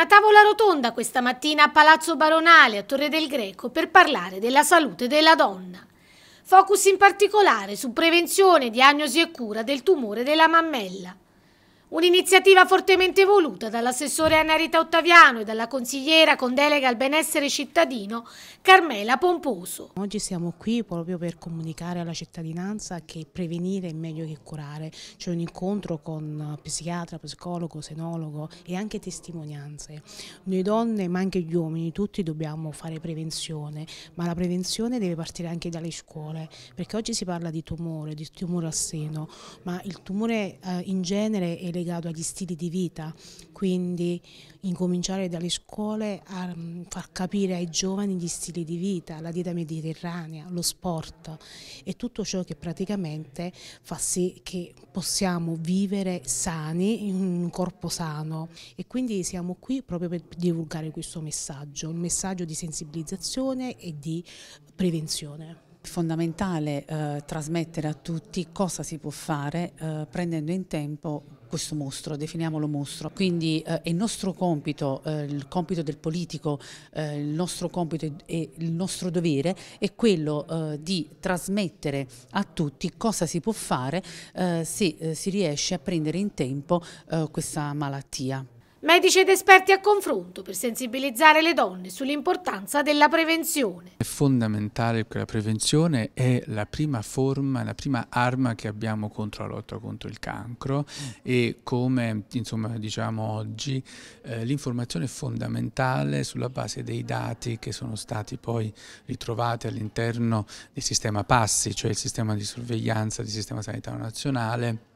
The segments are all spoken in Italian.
Una tavola rotonda questa mattina a Palazzo Baronale a Torre del Greco per parlare della salute della donna. Focus in particolare su prevenzione, diagnosi e cura del tumore della mammella. Un'iniziativa fortemente voluta dall'assessore Anarita Ottaviano e dalla consigliera con delega al benessere cittadino Carmela Pomposo. Oggi siamo qui proprio per comunicare alla cittadinanza che prevenire è meglio che curare. C'è un incontro con psichiatra, psicologo, senologo e anche testimonianze. Noi donne ma anche gli uomini tutti dobbiamo fare prevenzione, ma la prevenzione deve partire anche dalle scuole perché oggi si parla di tumore, di tumore al seno, ma il tumore eh, in genere e le legato agli stili di vita, quindi incominciare dalle scuole a mm, far capire ai giovani gli stili di vita, la dieta mediterranea, lo sport e tutto ciò che praticamente fa sì che possiamo vivere sani in un corpo sano e quindi siamo qui proprio per divulgare questo messaggio, un messaggio di sensibilizzazione e di prevenzione fondamentale eh, trasmettere a tutti cosa si può fare eh, prendendo in tempo questo mostro, definiamolo mostro. Quindi eh, è nostro compito, eh, il compito del politico, eh, il nostro compito e il nostro dovere è quello eh, di trasmettere a tutti cosa si può fare eh, se eh, si riesce a prendere in tempo questa malattia. Medici ed esperti a confronto per sensibilizzare le donne sull'importanza della prevenzione. È fondamentale che la prevenzione è la prima forma, la prima arma che abbiamo contro la lotta contro il cancro e come insomma, diciamo oggi eh, l'informazione è fondamentale sulla base dei dati che sono stati poi ritrovati all'interno del sistema PASSI, cioè il sistema di sorveglianza del sistema sanitario nazionale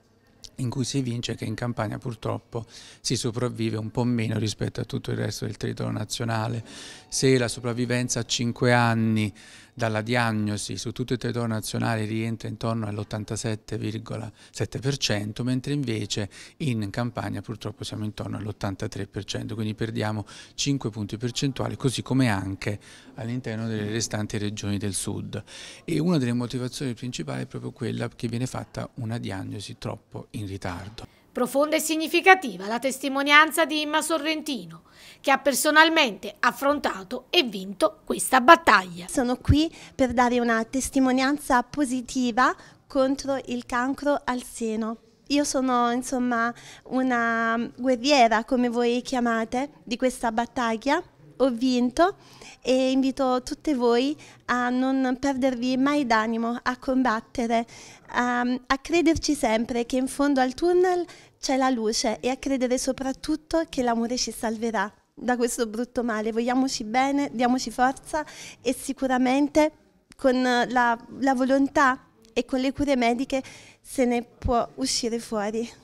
in cui si evince che in Campania purtroppo si sopravvive un po' meno rispetto a tutto il resto del territorio nazionale. Se la sopravvivenza a cinque anni dalla diagnosi su tutto il territorio nazionale rientra intorno all'87,7%, mentre invece in Campania purtroppo siamo intorno all'83%, quindi perdiamo 5 punti percentuali, così come anche all'interno delle restanti regioni del sud. E una delle motivazioni principali è proprio quella che viene fatta una diagnosi troppo in ritardo. Profonda e significativa la testimonianza di Imma Sorrentino, che ha personalmente affrontato e vinto questa battaglia. Sono qui per dare una testimonianza positiva contro il cancro al seno. Io sono insomma una guerriera, come voi chiamate, di questa battaglia ho vinto e invito tutte voi a non perdervi mai d'animo, a combattere, a, a crederci sempre che in fondo al tunnel c'è la luce e a credere soprattutto che l'amore ci salverà da questo brutto male. Vogliamoci bene, diamoci forza e sicuramente con la, la volontà e con le cure mediche se ne può uscire fuori.